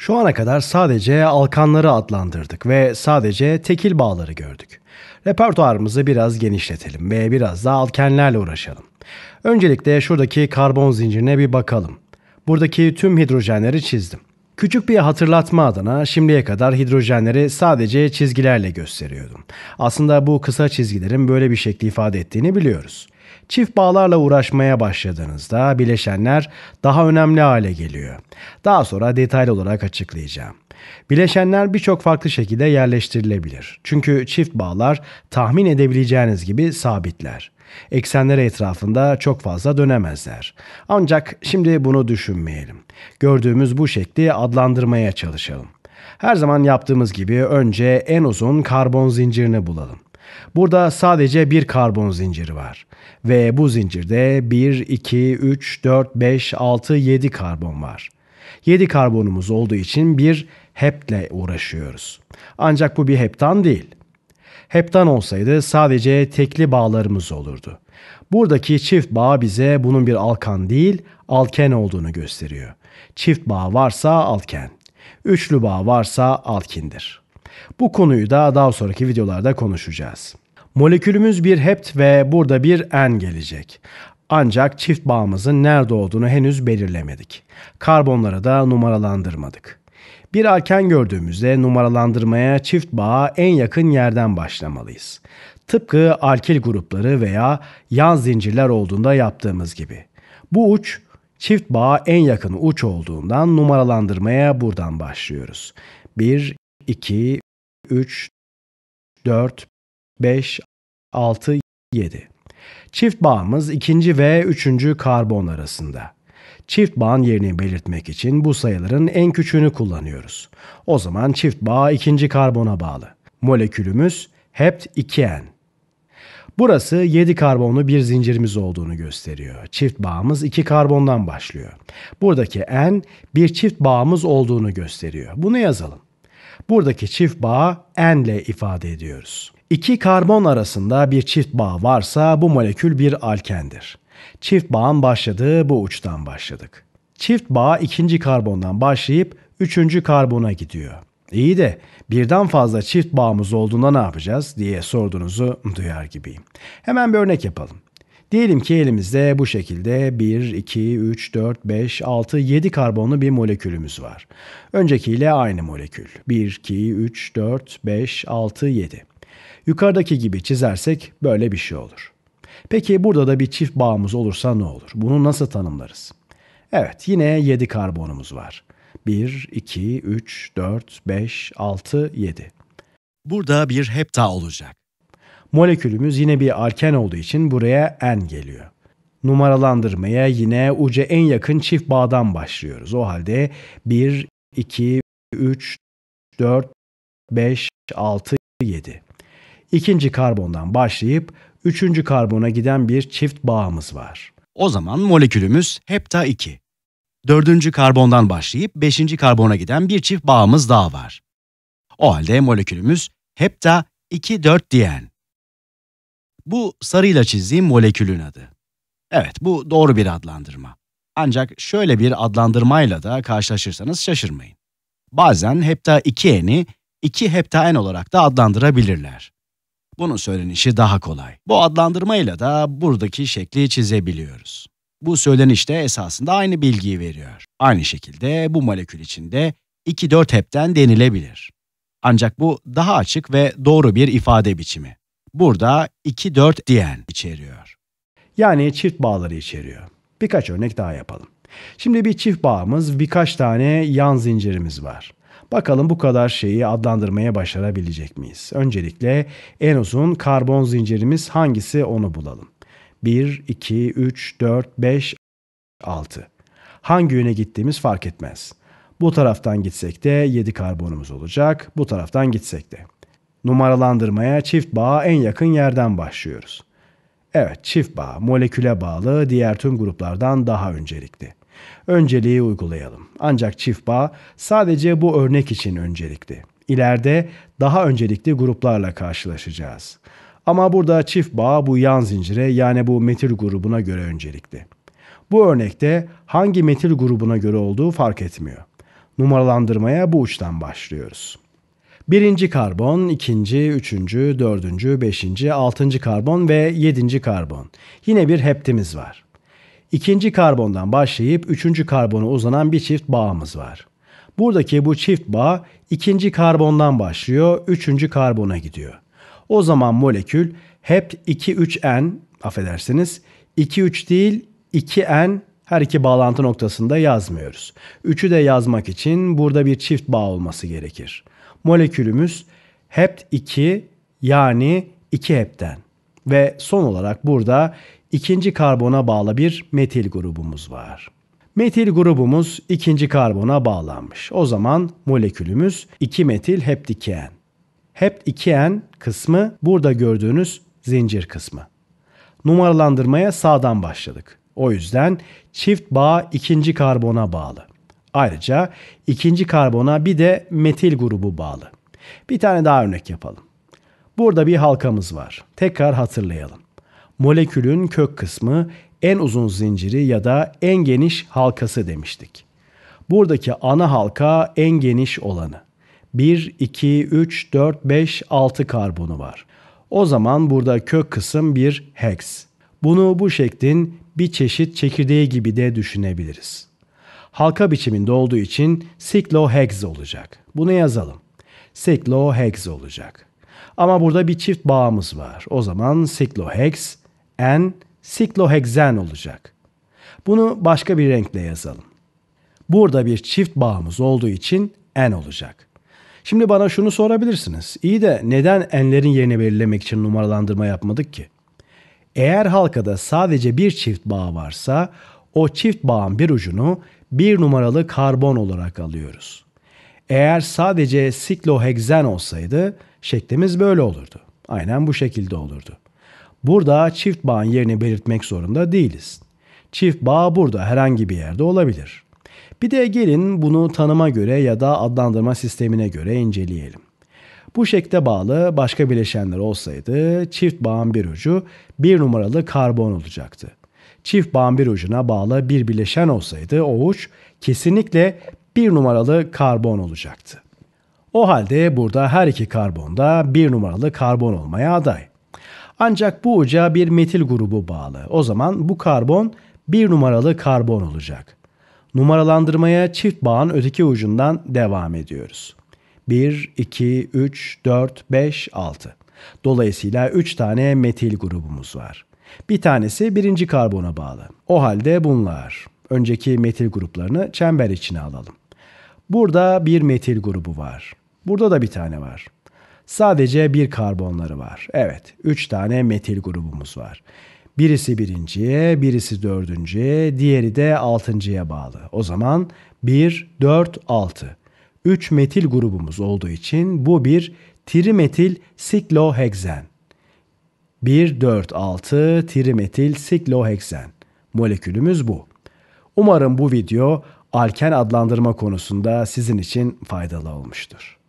Şu ana kadar sadece alkanları adlandırdık ve sadece tekil bağları gördük. Repertuarımızı biraz genişletelim ve biraz da alkenlerle uğraşalım. Öncelikle şuradaki karbon zincirine bir bakalım. Buradaki tüm hidrojenleri çizdim. Küçük bir hatırlatma adına şimdiye kadar hidrojenleri sadece çizgilerle gösteriyordum. Aslında bu kısa çizgilerin böyle bir şekli ifade ettiğini biliyoruz çift bağlarla uğraşmaya başladığınızda bileşenler daha önemli hale geliyor. Daha sonra detaylı olarak açıklayacağım. Bileşenler birçok farklı şekilde yerleştirilebilir. Çünkü çift bağlar tahmin edebileceğiniz gibi sabitler. Eksenleri etrafında çok fazla dönemezler. Ancak şimdi bunu düşünmeyelim. Gördüğümüz bu şekli adlandırmaya çalışalım. Her zaman yaptığımız gibi önce en uzun karbon zincirini bulalım. Burada sadece bir karbon zinciri var ve bu zincirde 1, 2, 3, 4, 5, 6, 7 karbon var. 7 karbonumuz olduğu için bir heptle uğraşıyoruz. Ancak bu bir heptan değil. Heptan olsaydı sadece tekli bağlarımız olurdu. Buradaki çift bağ bize bunun bir alkan değil, alken olduğunu gösteriyor. Çift bağ varsa alken, üçlü bağ varsa alkindir. Bu konuyu da daha sonraki videolarda konuşacağız. Molekülümüz bir hept ve burada bir en gelecek. Ancak çift bağımızın nerede olduğunu henüz belirlemedik. Karbonlara da numaralandırmadık. Bir alken gördüğümüzde numaralandırmaya çift bağa en yakın yerden başlamalıyız. Tıpkı alkil grupları veya yan zincirler olduğunda yaptığımız gibi. Bu uç çift bağa en yakın uç olduğundan numaralandırmaya buradan başlıyoruz. Bir 2, 3, 4, 5, 6, 7. Çift bağımız ikinci ve üçüncü karbon arasında. Çift bağın yerini belirtmek için bu sayıların en küçüğünü kullanıyoruz. O zaman çift bağ ikinci karbona bağlı. Molekülümüz hept 2N. Burası 7 karbonlu bir zincirimiz olduğunu gösteriyor. Çift bağımız 2 karbondan başlıyor. Buradaki N bir çift bağımız olduğunu gösteriyor. Bunu yazalım. Buradaki çift bağı N ile ifade ediyoruz. İki karbon arasında bir çift bağ varsa bu molekül bir alkendir. Çift bağın başladığı bu uçtan başladık. Çift bağ ikinci karbondan başlayıp üçüncü karbona gidiyor. İyi de birden fazla çift bağımız olduğunda ne yapacağız diye sorduğunuzu duyar gibiyim. Hemen bir örnek yapalım. Diyelim ki elimizde bu şekilde 1, 2, 3, 4, 5, 6, 7 karbonlu bir molekülümüz var. Öncekiyle aynı molekül. 1, 2, 3, 4, 5, 6, 7. Yukarıdaki gibi çizersek böyle bir şey olur. Peki burada da bir çift bağımız olursa ne olur? Bunu nasıl tanımlarız? Evet yine 7 karbonumuz var. 1, 2, 3, 4, 5, 6, 7. Burada bir hepta olacak. Molekülümüz yine bir alken olduğu için buraya N geliyor. Numaralandırmaya yine uca en yakın çift bağdan başlıyoruz. O halde 1, 2, 3, 4, 5, 6, 7. İkinci karbondan başlayıp üçüncü karbona giden bir çift bağımız var. O zaman molekülümüz hepta 2. Dördüncü karbondan başlayıp beşinci karbona giden bir çift bağımız daha var. O halde molekülümüz hepta 2-4 diyen. Bu sarıyla çizdiğim molekülün adı. Evet, bu doğru bir adlandırma. Ancak şöyle bir adlandırmayla da karşılaşırsanız şaşırmayın. Bazen hepta 2n'i 2 hepta olarak da adlandırabilirler. Bunun söylenişi daha kolay. Bu adlandırmayla da buradaki şekli çizebiliyoruz. Bu söyleniş de esasında aynı bilgiyi veriyor. Aynı şekilde bu molekül içinde 2,4 hepten denilebilir. Ancak bu daha açık ve doğru bir ifade biçimi burada 2-4 diyen içeriyor. Yani çift bağları içeriyor. Birkaç örnek daha yapalım. Şimdi bir çift bağımız, birkaç tane yan zincirimiz var. Bakalım bu kadar şeyi adlandırmaya başarabilecek miyiz? Öncelikle en uzun karbon zincirimiz hangisi onu bulalım. 1, 2, 3, 4, 5, 6. Hangi yöne gittiğimiz fark etmez. Bu taraftan gitsek de 7 karbonumuz olacak, bu taraftan gitsek de. Numaralandırmaya çift bağa en yakın yerden başlıyoruz. Evet, çift bağ, moleküle bağlı diğer tüm gruplardan daha öncelikli. Önceliği uygulayalım. Ancak çift bağ sadece bu örnek için öncelikli. İleride daha öncelikli gruplarla karşılaşacağız. Ama burada çift bağ bu yan zincire yani bu metil grubuna göre öncelikli. Bu örnekte hangi metil grubuna göre olduğu fark etmiyor. Numaralandırmaya bu uçtan başlıyoruz. Birinci karbon, ikinci, üçüncü, dördüncü, beşinci, altıncı karbon ve yedinci karbon. Yine bir heptimiz var. İkinci karbondan başlayıp üçüncü karbona uzanan bir çift bağımız var. Buradaki bu çift bağ ikinci karbondan başlıyor, üçüncü karbona gidiyor. O zaman molekül hept 2-3N, affedersiniz, 2-3 değil 2N her iki bağlantı noktasında yazmıyoruz. Üçü de yazmak için burada bir çift bağ olması gerekir molekülümüz hept 2 yani 2 hepten. Ve son olarak burada ikinci karbona bağlı bir metil grubumuz var. Metil grubumuz ikinci karbona bağlanmış. O zaman molekülümüz 2 metil hept 2N. Hept 2N kısmı burada gördüğünüz zincir kısmı. Numaralandırmaya sağdan başladık. O yüzden çift bağ ikinci karbona bağlı. Ayrıca ikinci karbona bir de metil grubu bağlı. Bir tane daha örnek yapalım. Burada bir halkamız var. Tekrar hatırlayalım. Molekülün kök kısmı en uzun zinciri ya da en geniş halkası demiştik. Buradaki ana halka en geniş olanı. 1, 2, 3, 4, 5, 6 karbonu var. O zaman burada kök kısım bir hex. Bunu bu şeklin bir çeşit çekirdeği gibi de düşünebiliriz halka biçiminde olduğu için siklohex olacak. Bunu yazalım. Siklohex olacak. Ama burada bir çift bağımız var. O zaman siklohex n sikloheksen olacak. Bunu başka bir renkle yazalım. Burada bir çift bağımız olduğu için n olacak. Şimdi bana şunu sorabilirsiniz. İyi de neden n'lerin yerini belirlemek için numaralandırma yapmadık ki? Eğer halkada sadece bir çift bağ varsa o çift bağın bir ucunu bir numaralı karbon olarak alıyoruz. Eğer sadece sikloheksen olsaydı şeklimiz böyle olurdu. Aynen bu şekilde olurdu. Burada çift bağın yerini belirtmek zorunda değiliz. Çift bağ burada herhangi bir yerde olabilir. Bir de gelin bunu tanıma göre ya da adlandırma sistemine göre inceleyelim. Bu şekle bağlı başka bileşenler olsaydı çift bağın bir ucu bir numaralı karbon olacaktı çift bağımber ucuna bağlı bir bileşen olsaydı o uç kesinlikle bir numaralı karbon olacaktı. O halde burada her iki karbon da bir numaralı karbon olmaya aday. Ancak bu uca bir metil grubu bağlı. O zaman bu karbon bir numaralı karbon olacak. Numaralandırmaya çift bağın öteki ucundan devam ediyoruz. 1, 2, 3, 4, 5, 6. Dolayısıyla 3 tane metil grubumuz var. Bir tanesi birinci karbona bağlı. O halde bunlar. Önceki metil gruplarını çember içine alalım. Burada bir metil grubu var. Burada da bir tane var. Sadece bir karbonları var. Evet, üç tane metil grubumuz var. Birisi birinciye, birisi dördüncüye, diğeri de altıncıya bağlı. O zaman 1, 4, 6. 3 metil grubumuz olduğu için bu bir trimetil sikloheksen. 1,4,6 trimetil sikloheksen. Molekülümüz bu. Umarım bu video alken adlandırma konusunda sizin için faydalı olmuştur.